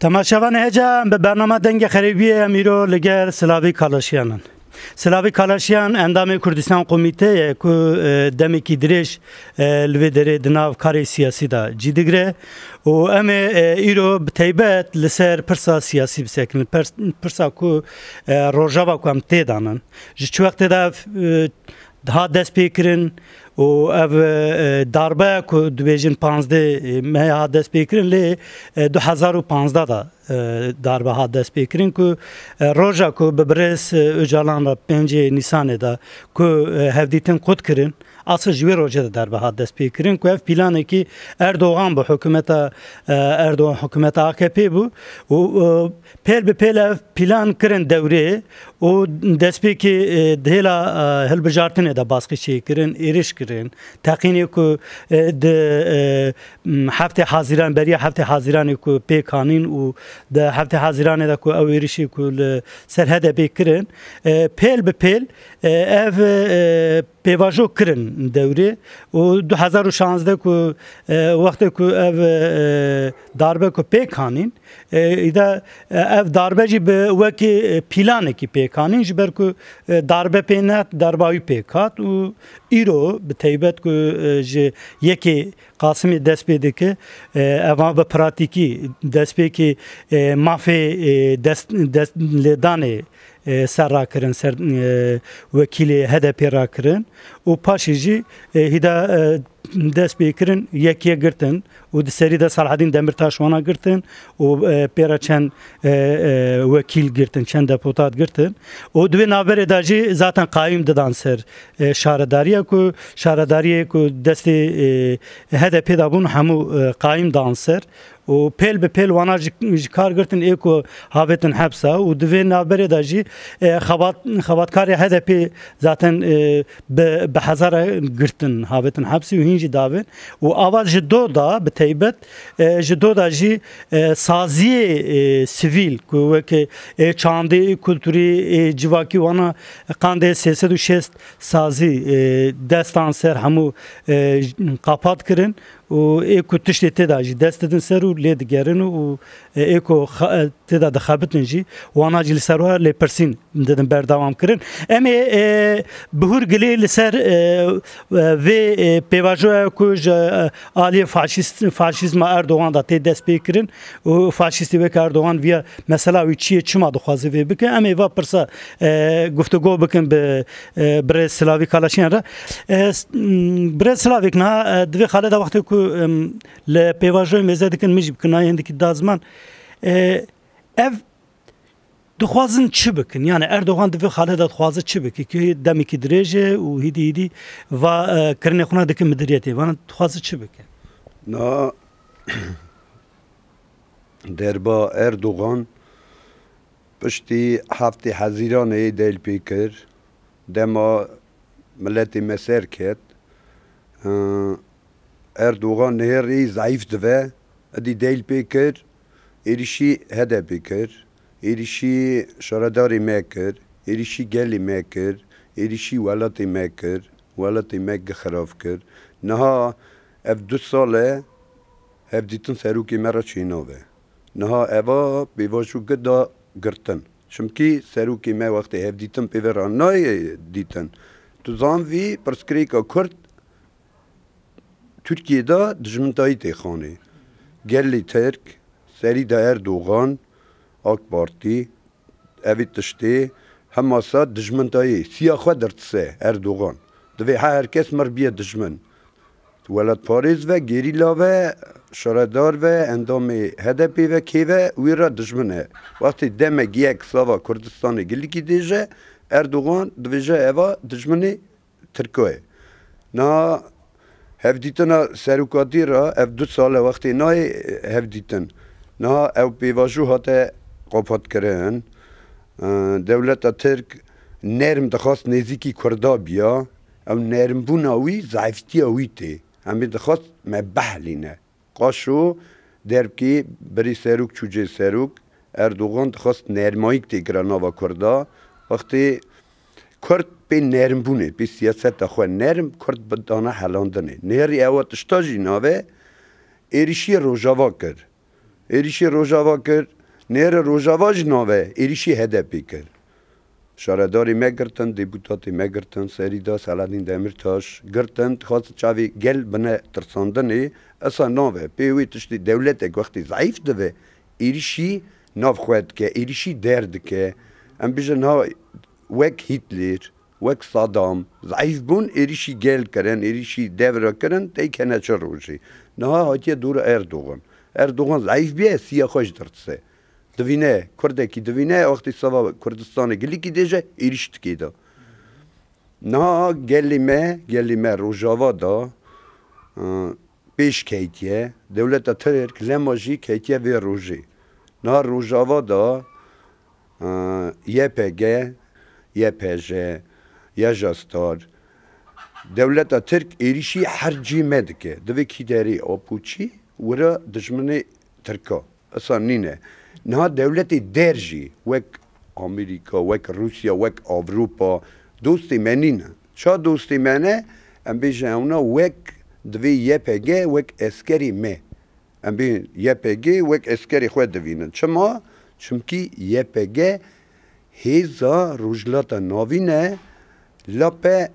تماشاوان هجام به برنامه دنگ خریبی امیرو لگر سلاوی کالاشیانن Slavi Kalaşyan Endamê Kurdistan Komiteyê ku e, demekî dirêj e, li vê derê di nav da Cidigre, o eme e, iro îro bi taybet li ser pirsa bisekin pirsa ku rojava ku em tê danin ji çi wextê de و ev e, darbe ku dibêjin 15 e, me hat destpêkirin lê 2015 e, da darbe hat destpêkirin ku roja ku bi birês ucalan ra 5 Nîsanê da ku hevdîtin qut kirin asıl ji roje de derve hat destpê kirin ku ev planekî Erdoğan bu hikûmeta Erdoğan hikûmeta AKP bu, o e, pêl bi pêl ev plan kirin dewrê û destpêkî dêla hilbijartinê de baskîçê kirin êriş kirin teqînê ku de hafta haziran beri hafta haziranê ku pêkanîn û di hafta haziranê da ku ew êrişî ku li ser hedebê kirin pêl ev e, pêvajo kirin dewrê û 2016 ku wextê ku ev darbe ku pêkanîn de ev darbe jî bi wekî pîlanekî pêkanîn ji ber ku darbe pê net derbawî pêkat û îro bi teybet ku ji yekê qasimê dest pê dike evan bi pratikî destpêkî mafê lêdanê E, ser rakirin e, ser vekili HDP rakirin u paşi jî e, hida dest pêkirin yekiye girtin û di serî de Salhedîn Demirtaş wana girtin û pêra çend wekîl girtin çend deputat girtin û divê naberê da jî zaten qayîm didan ser şaredariya ku şaredariyê ku destê HDP da bûn hemû qayîm dan ser û pêl bi pêl wana ji kar girtin ê ku havetin hepsa û divê naberê da jî xebatkarê HDP zaten bi hezara girtin havetin hepsî زانین جی داوین و اوا جی دو دا به تایبت جی دو دا جی سازی سیویل کو که چاندی کلتوری جواکی وانا قاند 360 سازی دستان سر همو قاپات کرن و ایکو تشتی تدا جی دست دن سر و لید گرن و ایکو خ... تدا دخابتن جی وانا جی لسروها لپرسین ددن بردوام کرن ام بهور گلی لسر و پیواجو کو ج آلی فاشیست فاشیزم اردوغان دا تی دست بیکرن و فاشیستی وک اردوغان ویا مثلا وی چی چما دخوازی وی بکن ام ایوا پرسا گفتگو بکن به بر سلاوی کالاشین را بر سلاوی کنا دوی خالد وقتی کو ku li pêvajoyên mêze dikin min jî bikinayên dikî da ziman e, ev dixwazin çi bikin yani Erdoğan divê xalê da dixwaze çi bikî ki demekî dirêje û hîdî hîdî va e, kirinê xuna dikin midiriyetê van dixwaze çi bike Na derba Erdoğan piştî heftê hezîranê delpê kir dema milletê meser ket Erdoğan neheri zayıf ve ادی دیل پیکر ایریشی هده پیکر ایریشی شرداری مکر ایریشی گلی مکر ایریشی ولاتی مکر ولاتی مک خراب کرد نها اف دو ساله هف دیتن سروکی مرا چینوه نها اوا بیواشو گدا گرتن چمکی سروکی ما وقتی هف دیتن پیوران نای دیتن تو زان وی پرسکریکا کرد Türkiye da dijmintayî têxanê. Gelê terk serî de Erdogan, AK Partî, evê tiştê hemasa dijmintayî siya xwe dertise Erdogan. Divê her herkes mer biye dijmin. Welat Parêz ve gerîla ve şaredar ve endamê HDP ve kêve wê ra dijmin e. Wextê demek yek sava Kurdistanê gilikî dêje Erdogan dibêje eva dijminê Tirkoye. Na Hevdîtina serokatî ra ev du sala wextê nayê hevdîtin. Niha ew pêvaşû hate qapat kirin. Dewleta Tirk nerm dixwast nêzîkî Kurda biya, ew nermbûna wî zayftiya wî tê. Em ê dixwast me behlîne. Qaşû derkî berî serok çûcê serok, Erdogan dixwast nermayîk tê kira nava Kurda, wextê کورد پێ نێرم بوونێ پێ سیاسەتە خۆ نێرم کورد بەدانە هەلاندنێ نێری ئەوە تشتاژی ناوێ عێریشی ڕۆژاوا کرد عێریشی ڕۆژاوا کرد نێرە ڕۆژاواژ ناوێ عێریشی هەدەپی کرد شارەداری مەگرتن دیبوتاتی مەگرتن سەریدا سەلادین دەمیرتاش گرتن خاز چاوی گەل بنە ترساندنێ ئەسا ناوێ پێوی تشتی دەولەتێک وەختی زعیف دەبێ عێریشی ناوخوێت کە عێریشی دەر دکە ئەم بژن ոեք Հիտլեր, ոեք Սադամ, այս բուն երիշի գել կրեն, երիշի դևրը կրեն, տեյք հենաչը ռուժի։ Նա հատե դուրը Էրդողան։ Էրդողան այս բի է սիա խոշ դրծե։ Դվինե, քրդեկի դվինե, ախտի սավա Քրդստանը գլիկի դեժե երիշտ կիդա։ Նա գելիմե, գելիմե ռուժավա դա պիշ կեյտյե, դևլետը թրեր կլեմաժի կեյտյե վեր ռուժի։ Նա ռուժավա դա ԵՊԳ یا پیژه یا جاستار دولتا ترک ایریشی حرجی مدکه دوی کی داری آپوچی ورا دشمنی ترکا اصلا نینه نه دولت درجی وک آمریکا وک روسیا وک اروپا دوستی منینه چا دوستی منه ام بیجه اونا وک دوی یپگه وک اسکری مه ام بی یپگه وک اسکری خود دوینن چما چمکی یپگه heza rujlata novine lape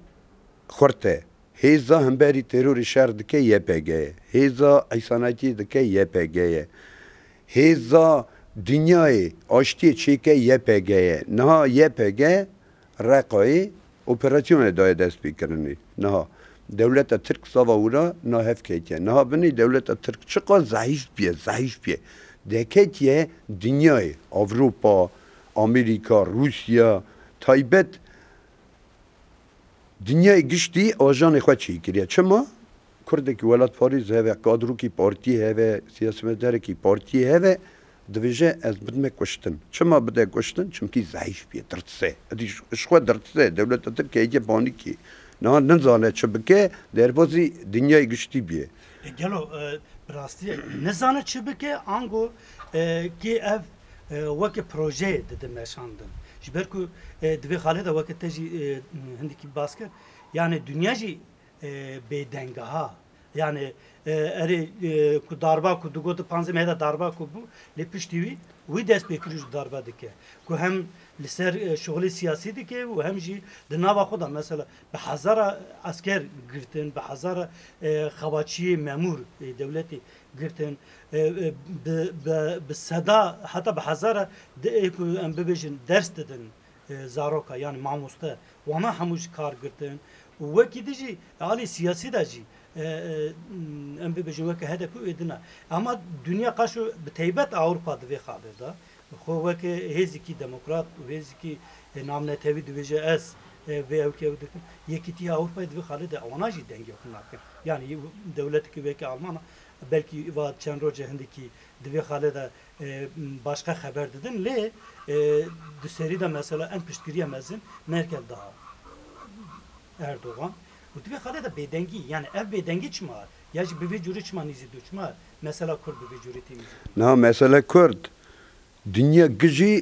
khorte heza hamberi terori shar dike YPG heza aysanati dike YPG heza dinyay ashti chike YPG na no, YPG raqai operasyon edaye dest bikrani na no, devlet Türk savaura na no, hefkeke na bini devlet Türk çiqo zayif bi zayif bi deketye dinyay Avrupa ئەمریکا رووسیا تایبەت دنیای گشتی ئۆژانێ خوا چی کردە چما کوردێکی وڵات پارێز هەیە کادروکی پارتی هەیە سیاسمەدارێکی پارتی هەیە divêje ez bidme kuştin çima bide kuştin çimkî zehîş pê dirtse xwe dirtse dewleta Tirkiyeyê banîkî Na ninzane çi bike derbazî dinyayê giştî bîye gelo e, rastî e, nizane çi bike ango e, ki ev وەکە پرۆژەیە دەدەمێشاندن ji ber ku divê xalê de weke te jî hindekî bas kir yani dünya jî bêdengeha yani erê ku darba ku digot panzê me de darba ku bû lê piştî wî wî dest pêkir ji darba dike ku hem لسر شغل سیاسی دی که و هم جی د ناوا خدا مثلا به هزار اسکر گرتن به هزار خواچی مامور دولتی گرتن به صدا حتی به هزار د ام ببیجن درس ددن زاروکا یعنی ماموسته و همه هموش کار گرتن و کی دیجی علی سیاسی دجی ام ببیجن وکه هدف ادنا اما دنیا قاشو به تیبت اوروپا دوی خابر ده خو وک هزی demokrat, دموکرات و هزی کی e, نامنتوی دویجه ve evke e, ödekin yekiti Avrupa'yı ve halde avanajı dengi okunarken. Yani devlet ki veki Almana, belki va çenro cehendeki dve halde başka haber dedin le düseri de mesela en pişkiriye mezin Merkel daha Erdoğan. Bu dve halde bedengi yani ev bedengi çıma. Ya bir cürü çıma nizi düşme. Mesela Kürt bir cürü temiz. Ne mesela Kürt. dënjë gëzhi,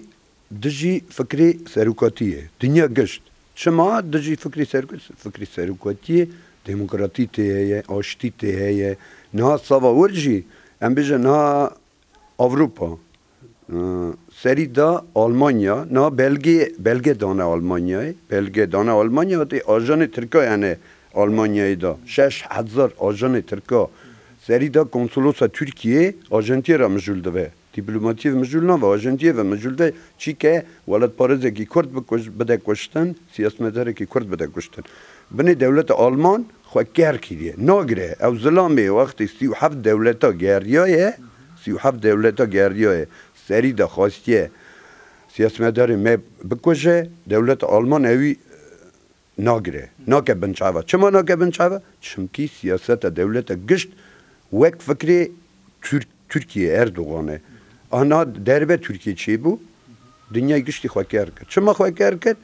dëzhi fëkri serukatije, dënjë gësht, që ma dëzhi fëkri serukatije, fëkri serukatije, demokrati të heje, ashti të heje, në ha sava urgji, në ha Avrupa, seri da Almanja, në Belgi, Belgi dana Almanja, Belgi dana Almanja, ati ajanë të rëka janë Almanja i da, 6000 ajanë të rëka, seri da konsulosa Turkije, ajanë tjera më zhullë dhe دیپلماتیو مجول نه و اجنتیو مجول ده چی که ولات پارزه کی کرد بکش بده کشتن سیاست مدار کی کرد بده کشتن بنی دولت آلمان خو کار کیه ناگره او ظلمه وقتی 37 دولتا گریایه 37 دولتا گریایه سری دخواستیه سیاست مدار می بکشه دولت آلمان اوی ناگره ناکه بنچاوه چما ناکه بنچاوه چمکی سیاست دولت گشت وک فکری ترکیه اردوغانه ana derbe Türkiye çi bu dünya gişti xwekar kir. Çima xwekar kir?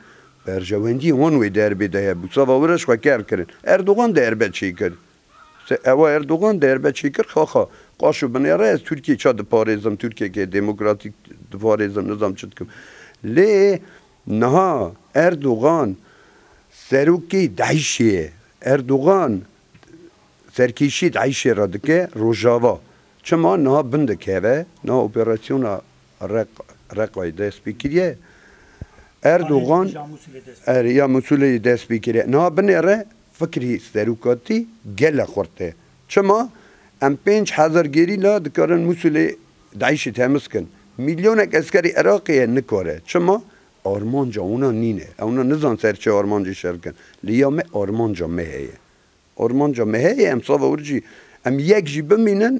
Berjewendî wan wê derbê de hebû. Sava wiraş xwekar kirin. Erdogan derbe çi kir. Ewa Erdogan derbe çi kir xaxa. Qaş û binêre ez Türkiye ça diparêzim Türkiye'ye demokratik diparêzim nizam çi Le naha Erdoğan Erdogan serokê Erdoğan Erdogan serkêşî Daişê radike Rojava. Çima na bindikeve, na operasyona reqayı despikiriye, Erdoğan er ya Musul'e despikiriye, na binere fikri serukati gele xorte. Çima em penç hazar geri la dikarin Musul'e Daiş'i temiz kin. Milyonek eskeri Irak'e nikore. Çima? آرمانجا اونا نینه اونا نزان سرچه آرمانجی شرکن لیا می آرمانجا مهیه آرمانجا مهیه امصاب ورجی ام یک جی بمینن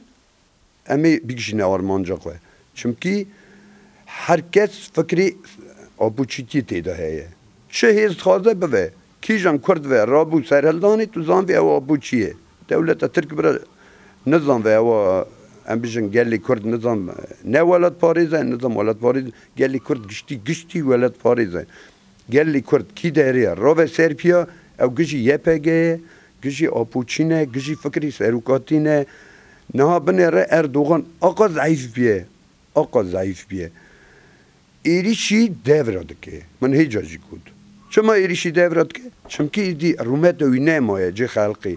Emê bikişîne armanca xwe. Çimkî herkes fikirî abûçîtî têde heye. Çi hêz xwaze bibe kîjan Kurd ve rabû serheldanê tu zanvê ew abûçî ye. Dewleta Tirk bire nizan ve ew em bijin gelê Kurd nizam ne welat parêze nizam welat parêz gelê Kurd giştî giştî welat parêze. Gelê Kurd kî deriye rove serpiya ew gijî YPG ye, gijî apûçîne, gijî fikirî serokatîne, Neha binere Erdoğan aka zayıf biye. Aka zayıf biye. Erişi devradı ki. Men hecacı kud. Çama erişi devradı ki? Çünkü idi rumet öy ne maye ce halkı.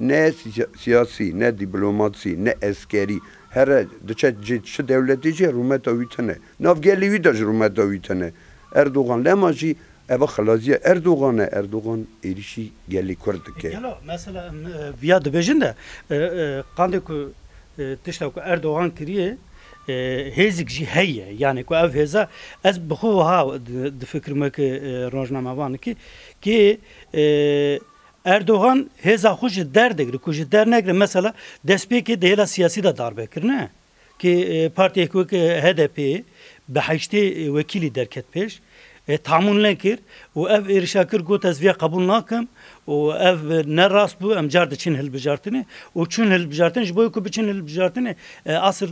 Ne siyasi, ne diplomasi, ne askeri. Her diçe ce devleti ce rumet öy tene. Navgeli vida rumet öy tene. Erdoğan lemacı Eba xalaziye Erdoğan'a Erdoğan erişi gelli ki. E, Gelo mesela e, viya dibejin de e, kandı ku tişta ku Erdoğan kiriye hezik jî heye yani ku ev hêza ez bixu ha difikirme ki rojname vanekî ki Erdoğan heza xwe ji derdigir ku ji der negir mesela destpêkê de hêla siyasî de darbekirine ki partiyek wek HDP bi vekili derket peş. تعمون لكر وأف إرشاكر قوت أزفيا قبول ناكم وأف نراس بو أم جارد چين هل بجارتني وچون هل بجارتني جبوي كو بچين هل بجارتني أصر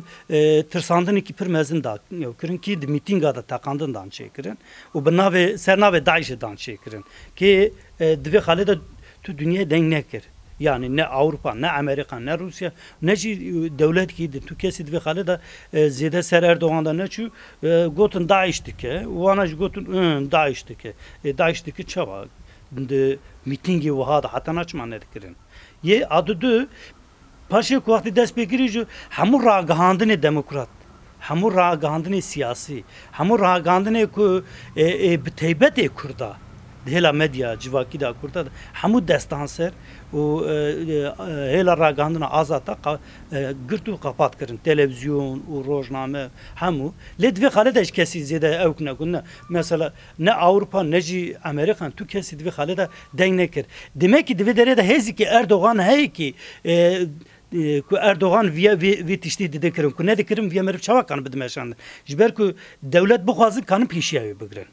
ترساندن كي پر مزن دا كرن كي ميتينغا دا تاقاندن دان شي كرن وبناوي سرناوي داعش دان شي كرن كي دوي خالد تو دنيا دنگ نكر yani ne Avrupa, ne Amerika, ne Rusya, ne çi e, devlet gidi, Türkiye'si ve hali da e, zede ser Erdoğan'da ne çi e, gotun Daeş'tiki, vana gotun ın ki, e, ki çaba, de, mitingi vahada da hatan açman edikirin. Ye adı dü, paşa kuvveti destbekirici, hamu ragahandini demokrat. Hamu ragahandini siyasi, hamur ragahandini ku e, e, teybet e kurda. Dela medya civaki da kurda. Hamur destanser, u e, e, hela ragandina azata e, girtu kapat kırın televizyon u rojname hamu. Ledvi dve xale de kesi zede ev nekun mesela ne Avrupa ne jî Amerikan tu kesi dve xale de deng nekir demek ki dve de hezi ki Erdoğan hey ki ku Erdoğan viya vi tiştî kırın ku ne dikirin viya merv çavakan bidimeşan ji ber ku dewlet bixwazin kanın pêşiya wê bigirin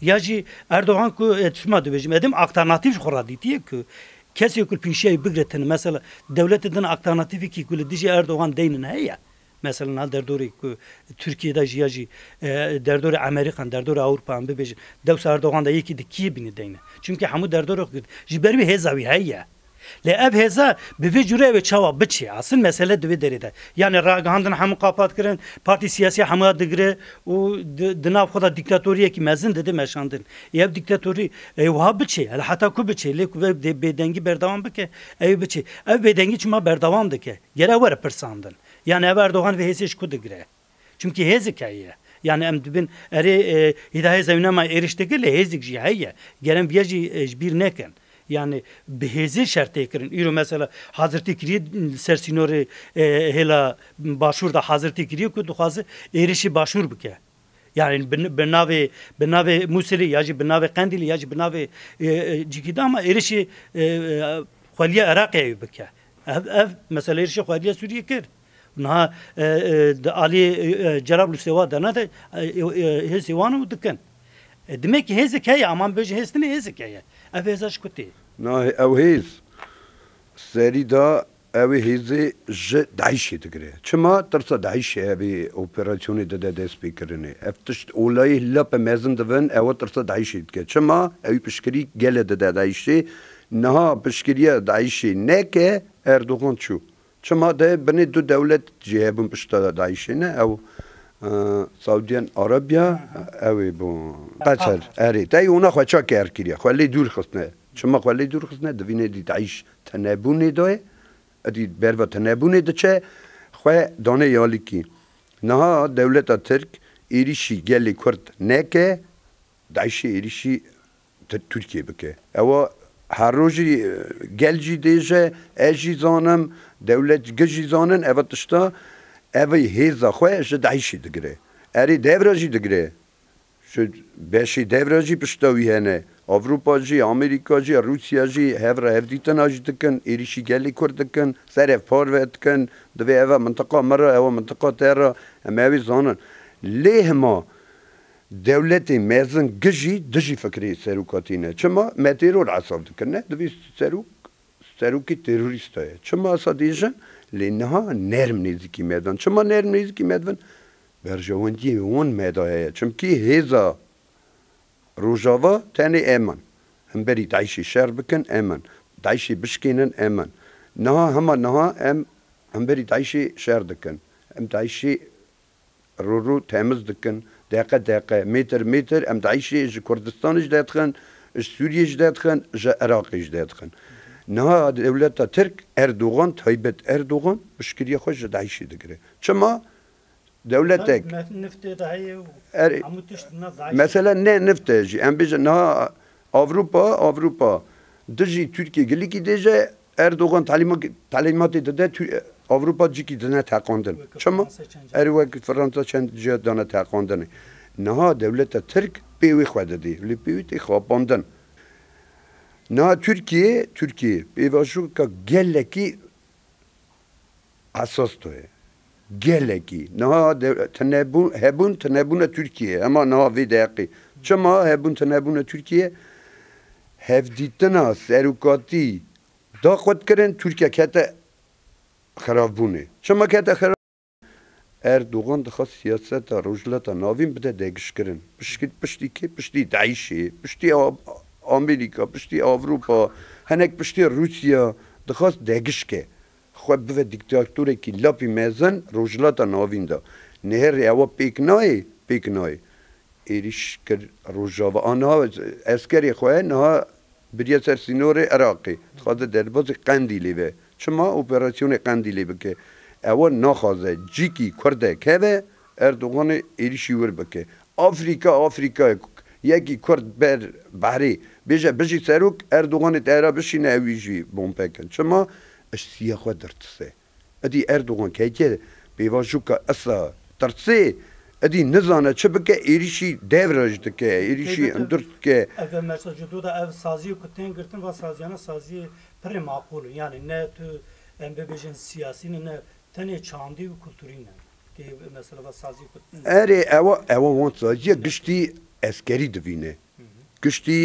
ya jî Erdogan ku e, tişma dibêjim edim alternatîv xwe radîtiye ku kesê ku pîşeyî bigretin mesela devletê alternatifi ki, ku li Erdoğan değil ne ya? mesela na derdorê ki Türkiye'de jiya jî e, derdorê Amerikan derdorê Avrupa'nın bibêjin dewsa Erdogan da yekî dikiyê binî deyne çünkü hamu derdorê ji ki? Jiberi hêza wî ya? Le ev heza bivi cüre ve çava biçi. Asıl mesele divi deride. Yani ragahandın hamı kapat kirin, parti siyasi hamı digri, o dinav koda diktatoriye ki mezin dedi meşandın. Ev diktatori, ev ha biçi, el hata ku bıçı. le kuvve bedengi berdavan bıke. ev bıçı. Ev bedengi çuma berdavan dike. Gere var pırsandın. Yani ev Erdoğan ve hesiş ku digre. Çünkü hezikaye. Yani em dibin eri e, hidaye zevinema eriştekile hezik jihayye. Gelen viyaji e, bir neken. yani behezi şerteye kirin. İro mesela Hazreti Kiriye sersinori e, hela başurda Hazreti Kiriye ku duhazı erişi başur bike. Yani benave benave Musili yaji benave Kandili yaji benave cikida ama erişi Xwaliya Iraqê bike. Ev ev mesela erişi Xwaliya Suriye kir. Niha alî cerab li sewa dana de hêsî wan dikin. E, Demekî hêzek heye aman bêje hêstinê hêzek heye. Ev hêza ji kutê. Na ew hêz serî da ew hêzê ji daişê digire. Çima tirsa daişê e, evê operasyonê dide destpêkirinê. Ev tişt olayê lepe mezin dibin ew tirsa daişê dike. Çima ew pişkirî gele dide daişê niha pişkiriye daişê neke Erdogan çû. Çima de binê du dewlet cihebin pişta daişê ne ew سعودیان عربیا اوی بو قطر اری تای اونا خو چا کار کړی خو لی دور خصنه چما خو لی دور خصنه د وینې دی تعیش تنابونه دوی ادي برو تنابونه دچه خو دانه یالی کی نه دولت ترک ایریشی گلی کرد نکه داعش ایریشی ترکیه بکه او هر روز گلجی دیجه اجی زانم دولت گجی زانن اوتشتا اوی هیزا خواه جد عیشی دگره اری دیوراجی دگره شد بشی دیوراجی پشتاوی هنه اوروپا جی امریکا جی روسیا جی هفر هفدیتن اج دکن ایریشی گلی کرد دکن سر فور دکن دوی اوه منطقه مره اوه منطقه تیره اماوی زانن لیه ما دولتي مازن قجي دجي فكري ساروكاتينا تشما ما تيرور عصاب دكنا دبي ساروك ساروكي تيروريستا تشما صديجا Lina nermnizki meydan, chuman nermnizki meydan, berjo unti won meydaya, chunki heza ružava teni emman, am Daisy daiši şerbeken emman, daiši beskennen emman, na hama na ha em am beri daiši şerdeken, em daiši ru ru temizdeken, deqa deqa meter meter em daiši is Kurdistan is datken, is is datken, je Niha devleta Tirk Erdoğan taybet Erdoğan pişkiriye xwe ji Daişê digire. Çima devletek er, mesela ne nifte jî em bêje niha Avrupa Avrupa di jî Tirkiye gelîkî dêje Erdoğan talîmatê dide Avrupa cikî dine teqandin. Çima er wek Fransa çend jiya dane teqandinê. Niha devleta Tirk pêwê xwe didî, li pêwî tê xapandin. ترکیه، Türkiye, این evashu که geleki اساس توه گلگی نه تنبون هبون تنبون ترکیه اما نه ویدقی چما هبون تنبون ترکیه هفدیتنا سروکاتی دا خود کردن ترکیه کت خراب چما کته خراب اردوغان دخوا سیاست رجلتا ناوین بده دگش کردن پشتی پشتی که پشتی دعیشه پشتی ئەمریکا پشتی ئاوروپا هەنێک پشتی رووسیا دخواست دەگشکێ خۆ بێت دیکتاتورێکی لاپی مێزن ڕۆژلاتە ناویندا نهێری ئەوە پێک نایە پێک نایە êriş kir rojava anha eskerê xwe niha biriye ser sînorê Iraqê dixwaze derbazê qendîlê ve çima operasyonê qendîlê bike ew naxwaze cikî Kurdek heve Erdoganê êrişî wir bike Afrika Afrikayê yekî Kurd ber berê بێژە بژی سەرۆک ئەردوغانی تایرا بشی ناویژی بۆم پێکن چما ئەش سیەخوا دەرتسێ ئەدی ئەردوغان کەیتێ پێیوا ژووکە ئەسا تەرسێ ئەدی نزانە چ بکە عێریشی دەورژ دکە عێریشی ئەندرت بکە سازی و کتێنگرتن بە سازیانە سازی پرێ ماقول یانی نە تو ئەم ببێژن سیاسین نە تەنێ چاندی و کولتورینە ئەرێ ئەوە ئەوە وان سازیە گشتی ئەسکەری دبینێ گشتی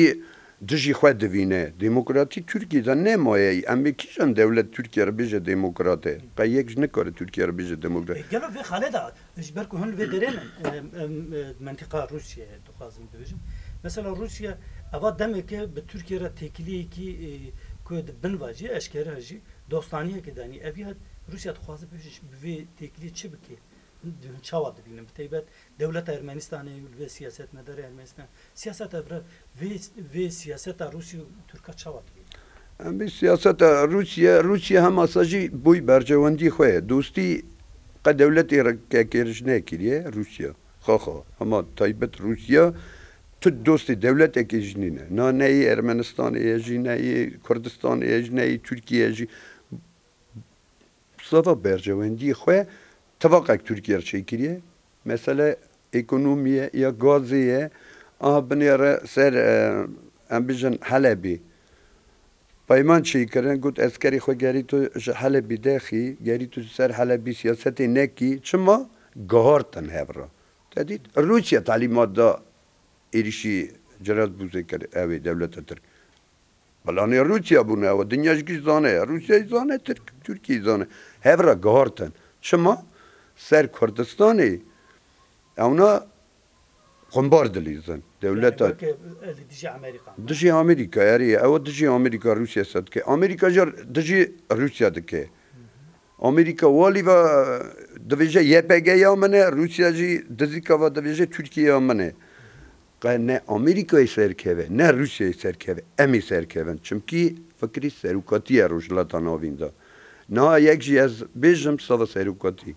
دژی خو دوینه دموکراتی ترکیه دا نمایه ای ام کیشن دولت ترکیه رو بیجه دموکراته قا یک نکاره ترکیه رو بیجه دموکرات گلو وی خاله دا اجبر که هن وی درین منطقه روسیه دخوازم دویجم مثلا روسیه اوا دمه که به ترکیه را تکلیه کی که بنواجی اشکره هجی دوستانیه که دانی اوی روسیه دخوازه بیجه به تکلیه چی بکی çava dibinin bitebet devlet Ermenistan'ı ve siyaset nedar Ermenistan siyaset evre ve ve siyaset Rusya Türka çava dibinin bir siyaset Rusya Rusya hem asajı bu bercevandi xoye dosti قد دولتي كيرج ناكيريا روسيا خاخا هما طيبت روسيا تد دوست دولت اكي جنينه نا ناي ارمنستان ايجي ناي كردستان ايجي ناي تركيا ايجي صفا برجواندي خواه Tabakak Türkiye çekiliye. Mesele مثلا ya یا گازیه biniyare ser سر e, bijin Halebi. پیمان چی کردن گفت اسکری خو گری تو حلبی دخی گری تو سر حلبی سیاست نکی چما گهارتن هبرا تدید روسیه تعلیمات دا ایریشی جرات بوزه کرد اوی دولت ترک بلانه روسیه بودن و دنیاش گیش روسیه زانه ترک ترکی زانه را گهارتن چما ser Kurdistanê evna xembar dilîzin devleta dijî Amerîka erê ew dijî Amerîka Rûsya se dike Amerîka jar dijî Rûsya dike Amerîka walî ve dibêje YPGya min e Rûsya jî dizîka ve dibêje Tirkiya min e ne Amerîkayê serkeve ne Rûsyayê serkeve em ê serkevin çimkî fikirî serokatiye rojilata navîn da. Na yek jî ez bêjim sava serokatî.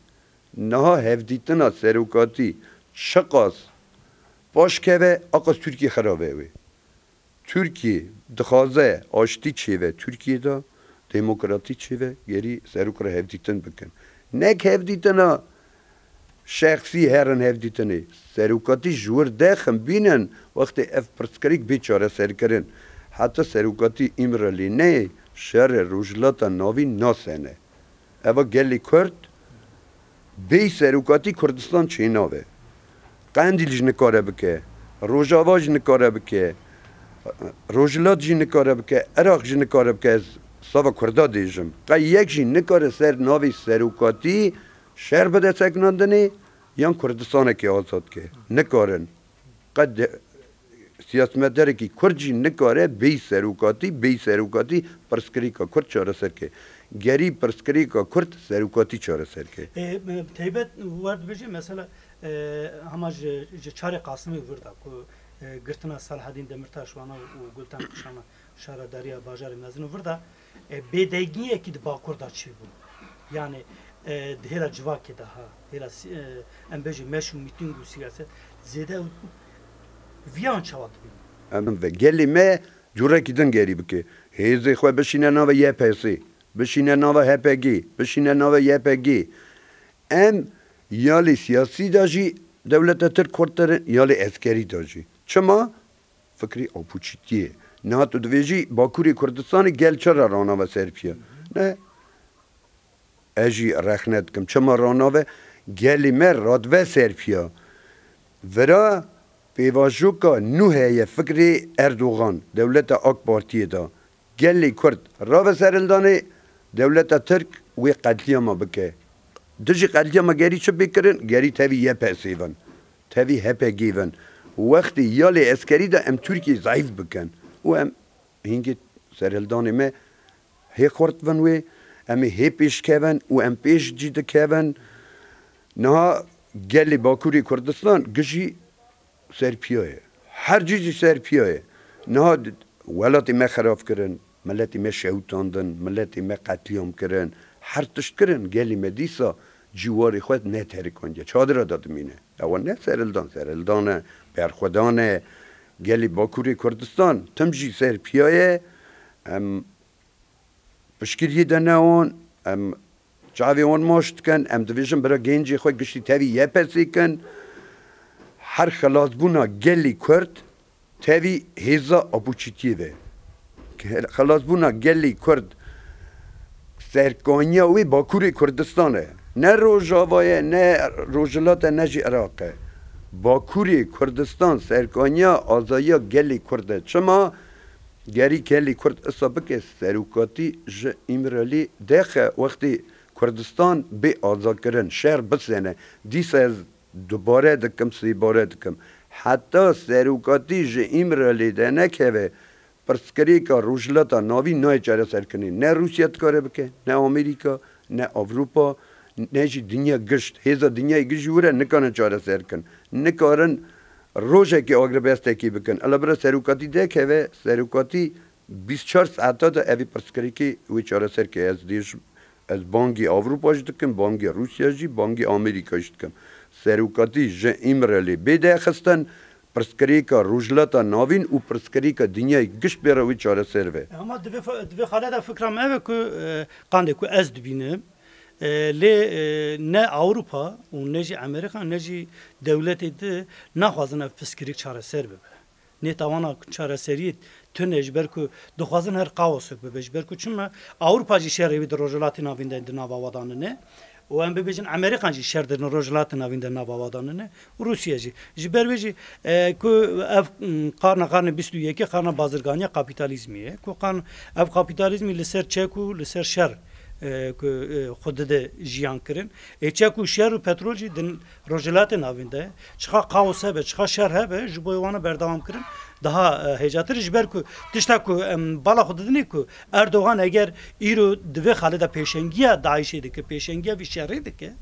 Naha hevdîtina serokatî çiqas paşkeve aqas Türkiye xerabe ew. Türkiye dixwaze aştî çêve Türkiye da demokratî çêve gerî serokra hevdîtin bikin. Nek hevdîtina şexsî herin hevdîtinê serokatî ji wir dexin bînin wextê ev pirskirik bêçare serkirin. Heta serokatî îmrelîneyê şerê rojlata navî nasene. Eva gelê Kurd بی سروکاتی کردستان چیناوه قندیل جن نکاره بکه روژاوا جن نکاره بکه روجلات جن نکاره بکه عراق جن نکاره بکه از سوا کردا دیجم یک جن نکاره سر ناوی سروکاتی شهر بده سکناندنی یان کردستانه که آزاد که نکارن قد سیاستمدار کی کرد جن نکاره بی سروکاتی بی سروکاتی پرسکری که کرد چاره سر که geri pırskrika Kurd serukati çareserke. E, e, teybet var bir şey mesela e, ama e, çare kasımı vurda ku e, girtina Salahaddin Demirtaş vana u gultan kuşana şara dariya bajarı mezunu vurda e, bedegiye ki de bakurda çi bu. Yani e, hera civaki daha hera embeji meşhur mitingu siyaset zede viyan çavat bin. ve gelime cürekiden geri bike. Hezi xwe beşine nava ye بشینه ناو هپگی بشینه ناو یپگی ام یالی سیاسی داشی دولت تر کرتر یالی اسکری داشی چما فکری آپوچیتیه نه تو دویجی باکوری کردستان گل چرا رانا و سرپیا نه اجی رخنت کم چما رانا و گلی مر راد و سرپیا ورا پیواجوکا نوه یه فکری اردوغان دولت اک پارتیه دا گلی کرد را و سرلدانه Devlete Türk wê qetliyama bike. Di jî qetliyama gerî çi bêkirin gerî tevî ye pesêvin. Tevî hepe gêvin. Wextî ya lê eskerî de em Türkiye zayıf bikin û em hingê serhildanê me hê xortvin wê em ê hê pêşkevin û em pêş cî dikevin niha gelê Bakurê Kurdistan gijî serpiyaye her cî jî serpiyaye niha welatê me xerab kirin ملتی ما شوتاندن ملتی ما هم کردن هر تشت کردن گلی می دیسا جوار خود نه ترکن چادر داد مینه او نه سرلدان سرلدان برخودان گلی باکوری کردستان تمجی سر پیایه ام دنه اون ام چاوی اون ماشت کن ام دویشن برا گنجی خود گشتی تاوی یه پسی کن هر خلاص بونا گلی کرد تاوی هیزا اپوچیتیوه خلاص بونا گلی کرد سرکانی وی با کوری کردستانه نه روژاوایه نه روژلات نه جی عراقه با کوری کردستان سرکانی آزایی گلی کرده چما گری گلی کرد اصلا بکه سروکاتی جه امرالی دخه وقتی کردستان به آزا کرن شهر بسنه دیس از دوباره دکم سی باره دکم حتی سروکاتی جه امرالی ده نکه Պրսկերիկա ռուժլատա նավի նոյ ճարասերքնի նե Ռուսիա դկարեբկե նե Ամերիկա նե Ավրոպա նեջի դինյա գշտ հեզա դինյայի գժի ուրա նկանը ճարասերքն նկարն ռոժեկի ագրբեստեկի բկն ալաբրա սերուկատի դեքևե սերուկատի 24 սաատա դա էվի պրսկերիկի ու ճարասերքի ես դիշ ez bangî Avrupaj dikim, bangî Rusya jî, bangî Amerîka jî dikim. Serokatî ji Îmrelê bêde xistin, prskriker rojleta navîn û prskriker dinyayê giş bêre wî çareserve. Hema divê xaleda fikra me ev ku e, qandê ku ez dibînim, e, lê e, ne Awropa û ne jî Amerika ne jî dewletê di naxwazin ev piskirik çareser bibe. Nê tavana çareseriyê tune ji ber ku dixwazin her qawosek bibe ji ber ku çima Awropa jî şerê wî di rojelatê navîn de di nava wadanine O em bebecin Amerikan jî şerdirin rojlatın avinde ne? Rusya jî. berbeci, ber ku ev ıı, karna karna 21 karna bazırganiya kapitalizmiye. Ku kan ev kapitalizmi li ser çeku li ser şer xwedê e, de jiyan kirin. Êçek e, û şer û petrol jî din rojlatên avîn de çiqa qawos hebe, çiqa şer hebe ji bo kirin daha e, hecatır ji ku tişta ku bala xwe didinê ku Erdogan eger îro divê xalê de pêşengiya Daişê dike pêşengiya vî şerê dike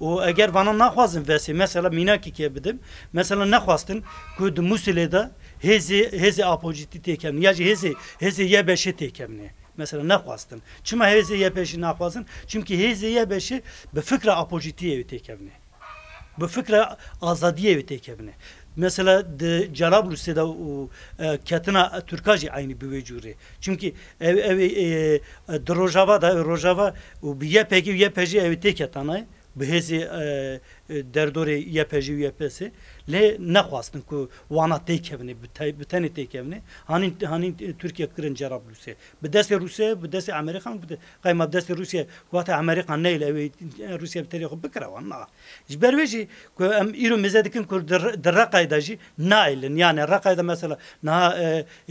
û eger vanan naxwazin vesê mesela mînakî kê bidim mesela nexwastin ku di Musilê de hêzê hêzê apojîtî têkemî ya jî hêzê hêzê yebeşê têkemîne mesela naxwastin çima hêzê yepeşî naxwazin çimkî hêzê yebeşê bi fikra apojîtiyê wê têkemîne bi fikra azadiye wê têkevine mesela de da o Rusya'da e, katına Türkacı aynı bir vecuri. Çünkü ev ev e, Drojava da Rojava o bir yepeki yepeci evi tek katana. بهێزی دەردۆری یەپەژی و یەپێسی لێ نەخواستن کو وانە تێکەبنێ بتەنێ تێکەبنێ هاین هاین تورکیا کرن جراب رووسێ بدەستی رووسێ بدەستی ئەمریکان قیمە بدەستی رووسیا واتە ئەمریکان نەی لەوەی رووسیا بتەریخ بکرەوە نا ji berêjî ku em îro mêze dikin ku di reqayda jî nailin yani reqayda mesela niha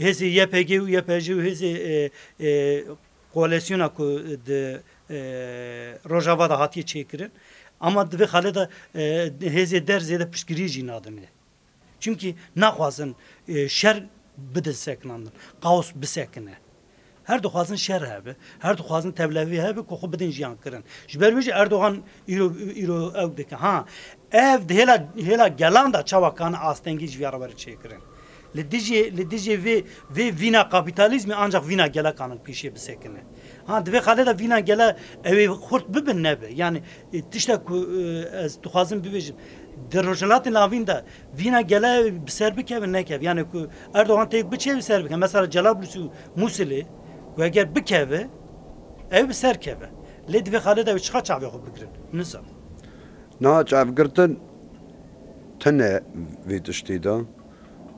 hêzî YPG û YPJ û hêzê koalisyona ku di rojava da hatiye çêkirin Ama divê xalê de e, hêzê der zêde piştgirî jî nadimê. Çünkî naxwazin e, şer bidin sekinandin, qaos bisekine. Her dixwazin şer hebe, her dixwazin tevlevî hebe ku xwe bidin jiyan kirin. Ji ber wî jî Erdogan îro îro ew dike. Ha, ev hêla hêla gelan da çawakan astengî ji viya re çêkirin. Lidije, lidije ve, ve vina kapitalizmi ancak vina gele kanın pişe bir sekine. Ha dve kade da vina gele evi hurt bibin nebe. Yani e, tişte ku e, ez tuhazım bibejim. Derojelatin lavinda vina gele serbi kevin ne kev. Yani ku Erdoğan tek bir çevi serbi kev. Mesela Celablusi Musili ku eğer bir kev, ev bir ser kevi. Lid dve kade da çıka çavi yok bigirin. Nisa. Na çavi tene vidiştiydi.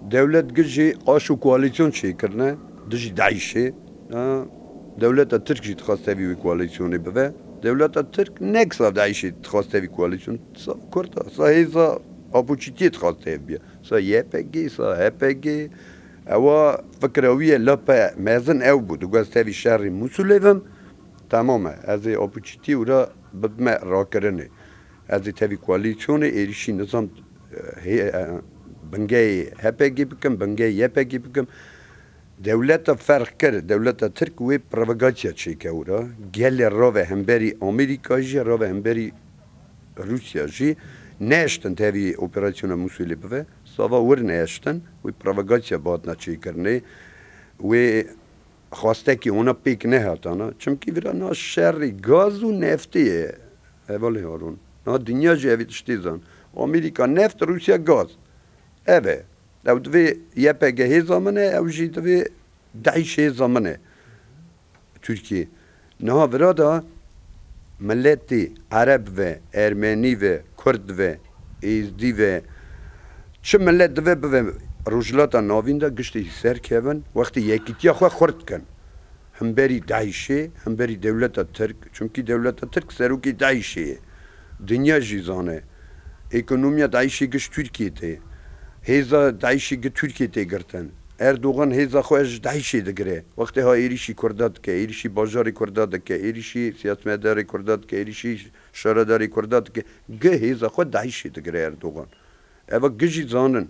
devlet gıcı aşu koalisyon şey kırne, dışı Daiş'e, devleta Türk jî dixwastevi wî koalîsyonê bibe. Devleta Türk nek sav Daişê dixwastevi koalîsyon, sav Kurda, sa hêza apoçîtiyê dixwastev biye. Sa YPG, sa HPG, e ewa fikrewiye lepe mezin ew bû, digwestevî şerrî Musulê vim, tamam e, ez ê apoçîtiyê wira bibe rakirinê. Ez ê tevî koalîsyonê êrişî nizam bëngej hepe gjipëkëm, bëngej jepe gjipëkëm, devletë të devleta devletë të tërkë ujë që i ke ura, gjellë rove hemberi Amerika zhi, rove hemberi Rusja zhi, ne eshtën të evi operacionë musulipëve, sova urë ne eshtën, ujë provokacja batëna që i kërnej, ujë khosteki unë pikë ne hëtëna, që më kivira në shërri gazu nefti e, e vëllë horun, në dinja që evi të shtizën, Amerika neft Rusja gazë, Ebe. Ew divê yepek hêza min e ew jî divê Daîş hêza min e Tirkiye. Niha vira da milletê Ereb ve Ermenî ve Kurd ve Êzdî ve çi millet divê bive rojilata navîn de giştî serkevin wextî yekîtiya xwe xurt kin. Hemberî Daişê hemberî dewleta Tirk çunkî dewleta Tirk serokî Daişê ye. Dinya jî zane. Ekonomiya Daişê giş Tirkiye tê. هیزا داعشی گه ترکیه تگرتن اردوغان هیزا خوش داعشی دگره وقتی ها ایریشی کرداد که ایریشی بازار کرداد که ایریشی سیاستمدار کرداد که ایریشی شهردار کرداد که گه هیزا خود داعشی دگره اردوغان اوا گجی زانن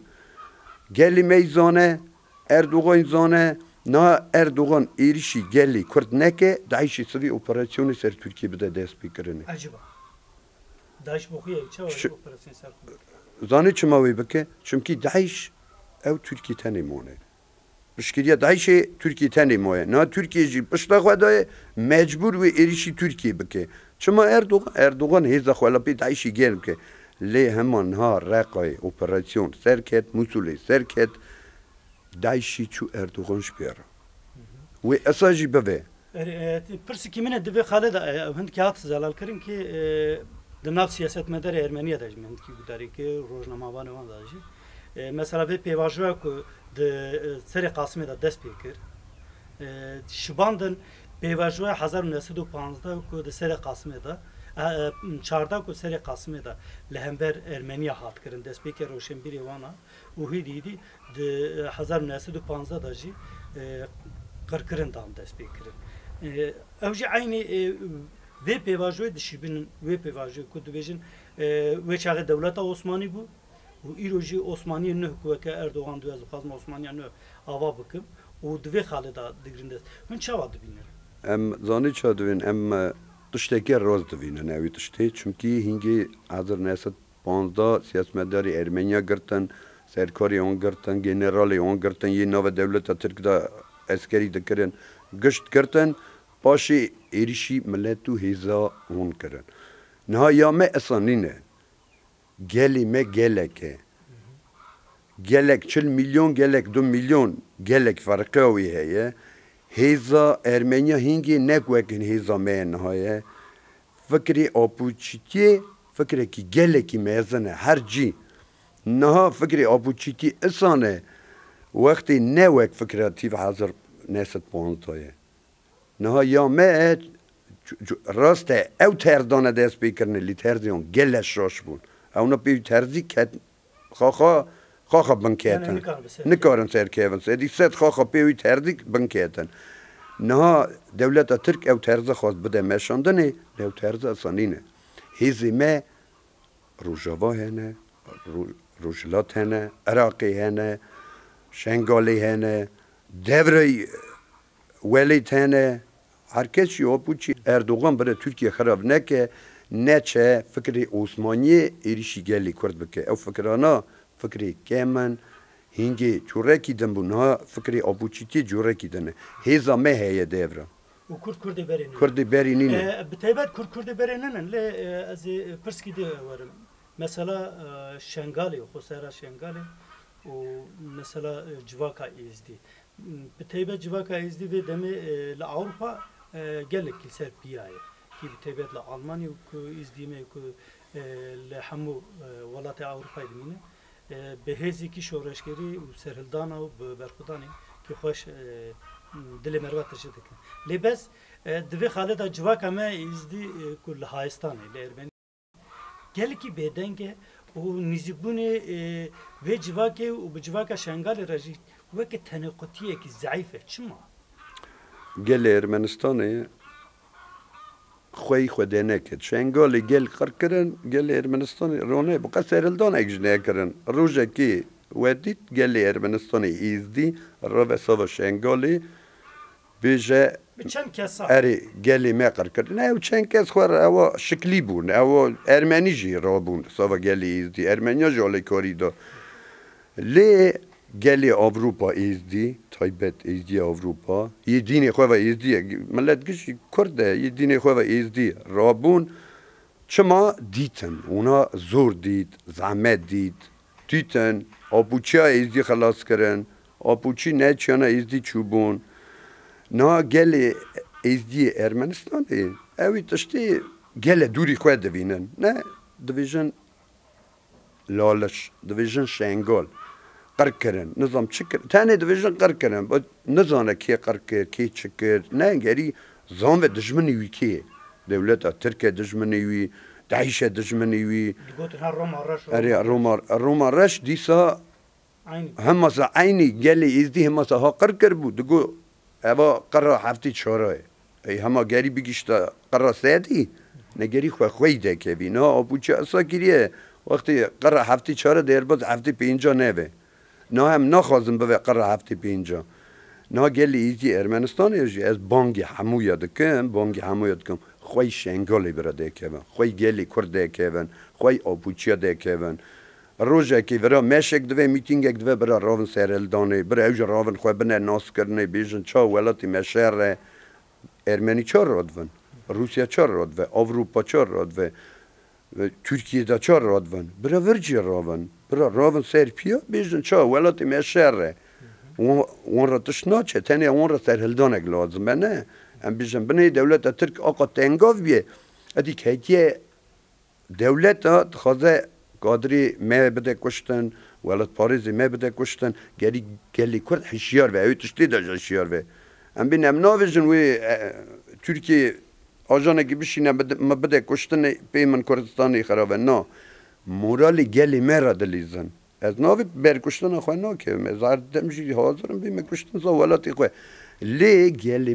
گلی میزانه اردوغان زانه نا اردوغان ایریشی گلی کرد نکه داعشی سوی اپراسیون سر ترکیه بده دست بکرنه عجبا داعش بخویه چه اپراسیون سر زانی چما وی بکه چونکی داعش او ترکی تنی مونه پشکریه داعش ترکی تنی مونه نه ترکیه جی پشت خدای مجبور وی ایریشی ترکیه بکه چما اردوغان اردوغان هیز خو لپی داعشی گیر که لی همان ها رقای اپراسیون سرکت مسئول سرکت داعشی چو اردوغان شپیره و اساجی بوه پرسی کی منه دوی خالد هند کی حق زلال کریم کی د nav siyasetmedar Ermeniye de men ki gudari ki rojnamavan wan da ji. Mesela ve pevajoya ku de Serê Qasimê de dest pê kir. Şibandin pevajoya 1915 ku de Serê Qasimê de çardak û Serê Qasimê de li hember Ermeniye hat kirin dest pê kir Rojnbîrê wan û hê dîdî de 1915 da jî qirkirin dan dest pê kirin. Ew jî aynî ve pevajoy dişibinin ve pevajoy ku dibêjin e, ve çaxê devleta Osmanlı bu, bu îro jî Osmaniyê neh Erdoğan Erdogan fazla Osmanlıya ne? Osmaniya neh o bikim û da digirin Hün hûn çawa dibînin em zani ça dibin em e, tiştekê roz dibînin evî tiştê çunkî hingî hezir nesed panda siyasetmedarê Ermeniya girtin serkari on girtin generali on girtin yeni nava dewleta Tirk da eskerî dikirin gişt girtin پاشی ایریشی ملتو هیزا اون کرن نها یا مه اصانی نه گلی مه گلک هن گلک چل ملیون گلک دو ملیون گلک فرقه اوی هی هیزا ارمینیا هنگی نگو اکن هیزا مه نها هی فکری اپو چیتی فکری که گلکی میزن هر جی نها فکری اپو چیتی اصانه وقتی نو اک فکری اتیو حاضر نیست پانو تایه نهایامه راست او تردانه دست بیکرنه لی تردیان گلش راش بون اونا پی تردی کد خاخا خاخا کتن نکارن سر کیون سر صد خاخا پیوی تردی کتن نه دولت ترک او ترزه خواست بده مشاندنه او ترزه اصانینه هیزی ما روجاوا هنه روجلات هنه عراقی هنه شنگالی هنه دوری ولی هنه هرکس یو بو چې اردوغان بر ترکیه خراب نکه نه چه فکر عثمانی ایریشی گلی کرد بکه او فکرانا فکری کمن هنگی چورکی دن بونها فکری آبوچیتی چورکی دنه هیزا مه هیه دیورا و کرد کرد برینه کرد برینه نه بتایبت کرد کرد برینه نه ل از پرسکی دی وارم مثلا شنگالی خسرا شنگالی و مثلا جواکا ایزدی بتایبت جواکا ایزدی و دمی ل اروپا گەلێک کلیسە پیایە کی بتێبێت لە ئەڵمانی و ئیزدیمێک و لە هەموو وڵاتی ئەوروپای دمینە بەهێزیکی شۆڕێشگەری و سەرهلدانە و بەرخدانی کی خۆش dilê merva tirşi dikin. Lê bes divê xaleda civaka me îzdî e, ku li Hayistanê li Ermenî gelekî bêdenge û nîzîbûnê e, vê civakê û bi civaka şengalê re jî weke tenêqutiyekî zeîf e çima? gel Ermenistanê xwey xwedê nekir. Şengalê gel qir kirin, gel Ermenistanê ronê bi qes serildan ek ji nekirin. Rojekê wedît gelê Ermenistanê îzdî rove sava Şengalê bêje Erê gelê me qir kirin. Ew çend kes xwar ewa şiklî bûn, ew Ermenî jî rabûn sava gelê îzdî. Ermeniya ji alê korî da. Lê گلی اوروبا ایزدی تایبت ایزدی اوروبا یه دینی خواه ایزدی ملت گشی کرده یه دینی خواه ایزدی رابون چما دیتن اونا زور دید زحمت دید تیتن آبوچی ایزدی خلاص کرن آبوچی نه ایزدی چوبون نا گلی ایزدی ارمنستان ای اوی تشتی گل دوری خواه دوینن نه دویژن لالش دویژن شنگل قرق کردن نظام چکر تنه دویژن قرق کردن با نزانه کی قرق کرد کی چکر نه گری زام و دشمنی وی کی دولت اترک دشمنی وی دعیش دشمنی وی اری رومار روما رش دیسا هم مسا عینی گلی از دی هم مسا ها قرق کرد بود دگو اوا قرار هفته چهاره ای همه گری بگیشتا قرار سیدی نگری خو خوی ده که بینا نه چه اصلا گریه وقتی قرار هفته چهار دیر باز هفته پینجا نوه نه هم نخوازم به قرار هفته پینجا نه گلی ایتی ارمنستان ایجی از بانگی همو یاد کم بانگی همو یاد کم خوی شنگالی برده کبن خوی گلی کرده کبن خوی آپوچیا ده کبن روزه که برا مشک دوه میتینگ دوه برا راون سرلدانه برا اوج راون خوی بنه ناس کرنه بیشن چا ولاتی مشهر ارمنی چا رادون روسیا چا رادون اوروپا چا رادون ve Türkiye'de çar radvan, bira virci ravan, bira ravan serpiya, e bejden ça velati meşerre. E on ra tışna çe, tene on ra serhildanek e lazım bana. Em bejden bine devlete Türk aqa tengav biye. Edik hekiye devlete tıxaze kadri me bide kuştan, velat Pariz'i me bide kuştan, geri geli kurd hişyar ve, evi tışti de hişyar ve. Em binem navijin ve Türkiye آجانێکی بشینە مە بدێ کوشتنی پێی zar hazirim me kuştin sa welatî xwe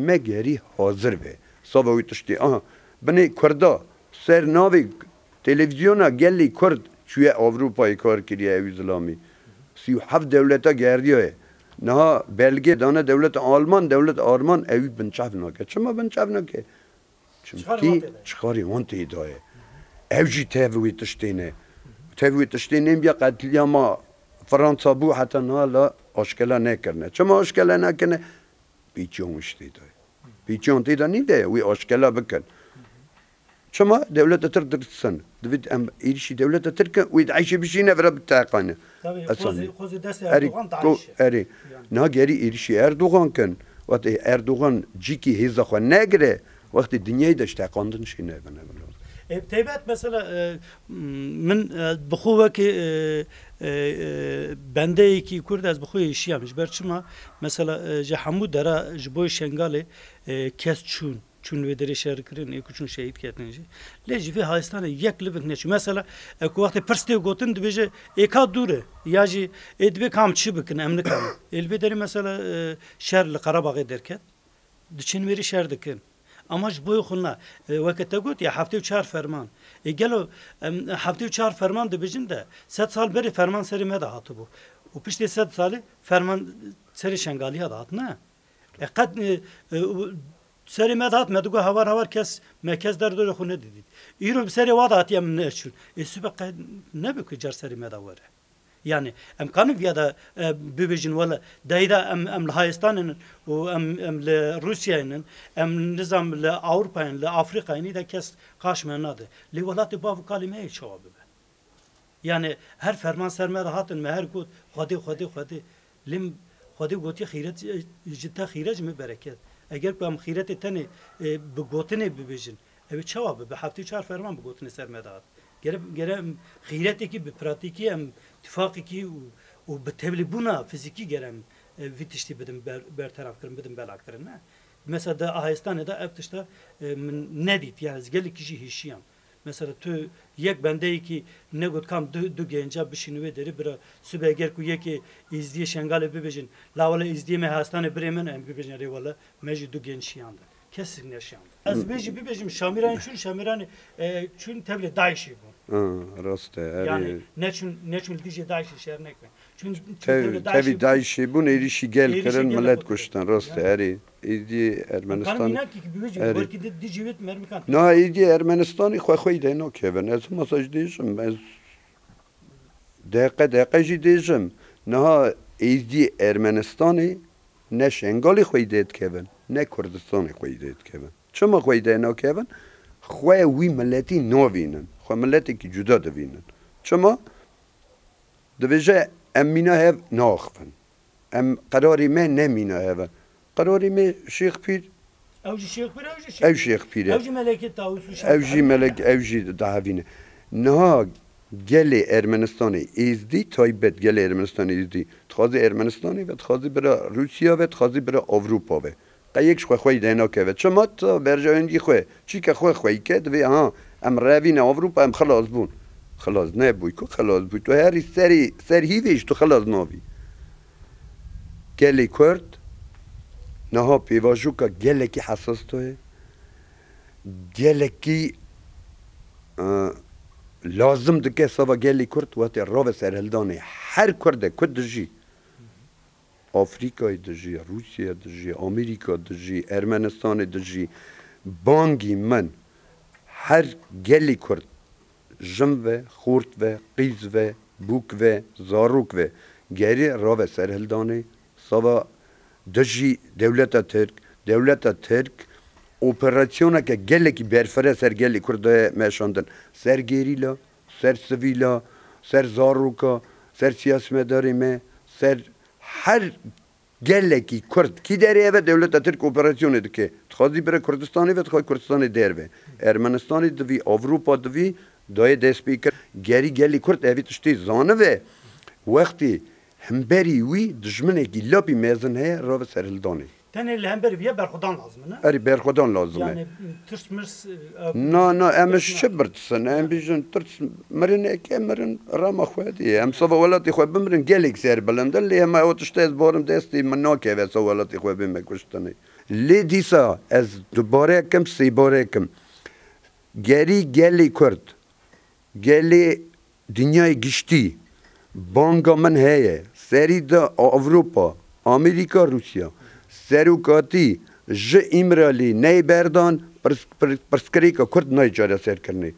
me geri hazir be sava aha gelî Kurd çûye Avrupayê kar kiriye ew zilamî sî hev dewleta gerdiya Alman dewlet Arman چمتی چخاری وانتی دای اوجی تهوی تشتینه تهوی تشتینه بیا قتلی ما فرانسا بو حتی نالا آشکلا نکرنه چما آشکلا نکنه بیچون وشتی بیچون تیدا نیده وی آشکلا بکن چما دولت تر درسن دوید ام ایرشی دولت تر کن وید عیشی بشی نفره بتاقانه اصلا اری نا گری اردوغان کن وقتی اردوغان جیکی هیزا خواه نگره وقتی دنیای داشته قاندن شی نه بنه بلو تایبەت مەسەە من بخۆوەکی بەندەیەکی کورد ئەس بخۆی شیامش بەرچما مەسەە ji hemû dera ji بۆی şengalê kes çûn çûn wê derê şerkirin ê kuçûn şehidketin jî lê ji vê haystanê yek livin neçû mesela ek wextê pirstê gotin dibêje êka dûre ya jî ê dibê kam çi bikin em nikan Elbê derê mesela şer li qerabaxê derket diçin wêrî şer dikin اماش بو خو نه وکته ګوت یا هفته چهار فرمان ګلو هفته چهار فرمان د بجم ده 100 سال بری فرمان سری مده هاتو بو او پشت 100 سال فرمان سری شنگالی هات هات نه قد سری مده هات مده هوار هوار کس مرکز در دور خو نه دیدید ایرو سری واد هات یم نه چون ای سبق نه بکو جر سری مده وره yani em kanif ya da e, bibijin vela dayda em em Hayistani'nin o em em le Rusya'nın em nizam le Avrupa'nın le Afrika'nın da kes kaşmenadı. Li velati bavu kalimeyi çavabı yani her ferman serme rahatın me her gut xwedî xwedî xwedî lim xwedî gotî xîret ji e, te xîrec mi bereket eger ku em xîretê tenê e, bi gotinê bibêjin Evet cevabı. bibe heftê çar ferman bi gotinê serme dahat gerek gerek xîretekî bi pratikî em ittifaqi ki û bi tevlîbûna fizîkî gerem e, vî tiştî bidin bertaraf kirin bidin belak kirin ne mesela de Ahistanê de ev tişta e, min nedît yani ez gelekî jî hêşiyan mesela tu yek bendeyî ki ne got kam du du genca bişinû derî bira sibê ger ku yekê êzdiyê şengalê bibêjin lawala êzdiyê me Ahistanê birêmin em bibêjin rê wala me jî du gençiyandin kesik neşiyandin ez bêjî bibêjim şamiran çûn şamiran e, çûn tevlê daişî bûn راسته yani نچون نچون دیجه دایشی شهر نکن چون تبی دایشی بون ایریشی گل کرن ملت کشتن راسته هری ایدی ارمنستان هری نه ایدی ارمنستانی خواه خوی ده نو که ون از مساج دیجم از دقیقه دقیقه جی دیجم نه ایدی ارمنستانی نه شنگالی خوی دید که ون نه کردستانی خوی دید که ون چما خوی ده نو که ون خواه وی ملتی نو بینن خو ملتی که جدا د چما د ویژه ام مینا هاف ناخفن ام قراری من نمینا هاف قراری می شیخ پیر او جی شیخ پیر او جی شیخ, پیر او جی ملک تاوس او جی ملک او جی نه گل ارمنستانی ایزدی تای بد گل ارمنستانی ایزدی تخازی ارمنستانی و تخازی برا روسیا و تخازی برا اوروپا و قیقش خواه خواهی دینا که و چما تا برجاین دی خواه چی که خواه خواهی که دوی ها ام روین آوروپا ام خلاص بون خلاص نه بوی کو خلاص بوی تو هر سری سری هیویش تو خلاص ناوی گلی کرد نها پیواجوکا گلکی حساس توه گلکی لازم دکه سوا گلی کرد و تی راو سرهلدانه هر کرده کرد دجی آفریقای دجی روسیه دجی آمریکا دجی ارمنستان دجی بانگی من her gelî Kurd jim ve xurt ve qîz ve bûk ve zarok ve gerî rave serhildanê sava dijî dewleta Tirk dewleta Tirk operasyoneke gelekî berfere ser gelî Kurd e meşandin ser gerîla ser sivîla ser zaroka ser siyasmedarê me ser her geleki Kurd ki deriye ve devleta Türk operasyonu dike. Txazi bire Kurdistanê ve txay Kurdistanê derve. Ermenistanê divi, Avrupa divi dayê destpêk kir. Gerî gelê Kurd evî tiştê zanive wextî hemberî wî dijminekî lapî mezin heye rave serhildanê. تنه هم ویه برخودان لازمه نه؟ اری برخودان لازمه یعنی ترس مرس نه نه امش چه برتسن ام بیجن ترس مرن اکی مرن رام خواهدیه ام صبا ولاتی خو بمرن گلک سر بلند لی ما اوتشتز بارم دستی مناکه و سو ولاتی خو بم کشتنی لی دیسا از دوباره کم سی باره کم گری گلی کرد گلی دنیای گشتی بانگا من هیه سری دا اوروپا آمریکا روسیا. سروکاتی ژ امرالی نی بردان پرسکری که کرد نای چاره سر کرنی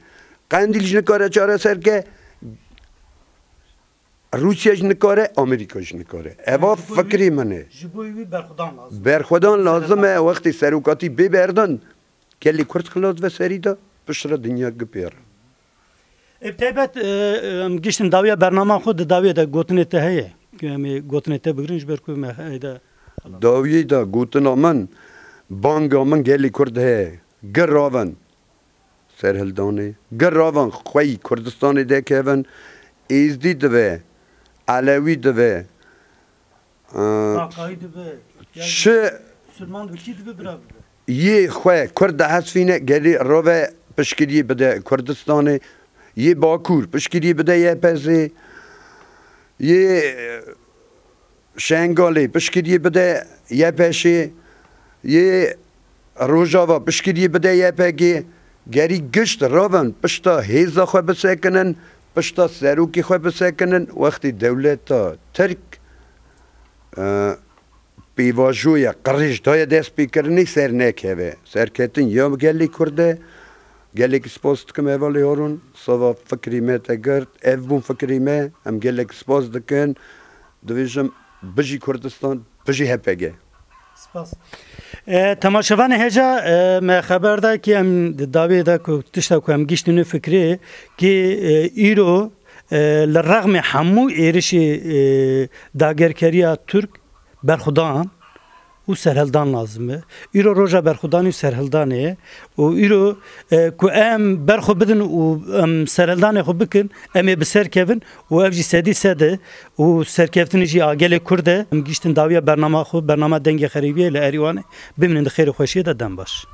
قندیل ژ نکاره چاره سر که روسیه ژ نکاره امریکا ژ نکاره اوا فکری منه برخودان لازمه وقتی سروکاتی بی بردان کلی کرد خلاص و سری دا پشتر دنیا گپیره تایبەت گشتن داویە بەرناما خۆ داویە دە گوتنێتە هەیە گوتنێتە بگرنج بەرکومە هەیدا داوی دا گوتنا من بانگا من گلی کرده هی گر راون سر هلدانه گر راون خوی کردستانی ده که ون ایزدی دوه علوی دوه آقای دوه یعنی چه دوه برا یه خواه کرد هسفینه گلی روه پشکری بده کردستانه یه باکور پشکری بده یه پزه یه شنگالی پشکیری بده یه پشی یه روژاوا پشکیری بده یه پگی گری گشت روان پشتا هیزا خواه بسکنن پشتا سروکی خواه بسکنن وقتی دولتا ترک پیواجویا قریش دای دست بیکرنی سر نکهوه سرکتین یا گلی کرده gelek spoz dikim evalê horûn sava fikirî me te girt ev bûn fikirî me em gelek spoz dikin divêjim بجی کوردستان بجی هپگه سپاس تماشاوان هجا ما خبر ده کی ام داوی ده کو تشتا کو ام گشتنه فکری کی ایرو لرغم همو ایرشی داگرکریا ترک برخدان u serhildan lazım. İro roja berxudanî serhildanê û îro e, ku em berxu bidin û em serhildanê xwe bikin em ê bi ser kevin û ev jî sedî sedê e. û serkeftinê jî Kurd e em giştin dawiya bernama xwe bernama dengê xerîbiyê li Erîwanê biminin di xêrê xweşiyê de dem baş.